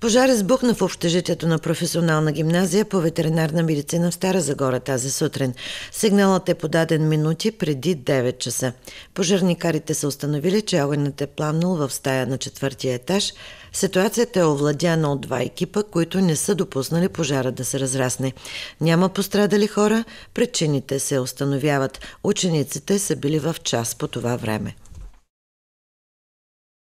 Пожар избухна в общежитието на професионална гимназия по ветеринарна медицина в Стара Загора тази сутрин. Сигналът е подаден минути преди 9 часа. Пожарникарите са установили, че огънят е пламнал в стая на четвъртия етаж. Ситуацията е овладяна от два екипа, които не са допуснали пожара да се разрасне. Няма пострадали хора, причините се установяват. Учениците са били в час по това време.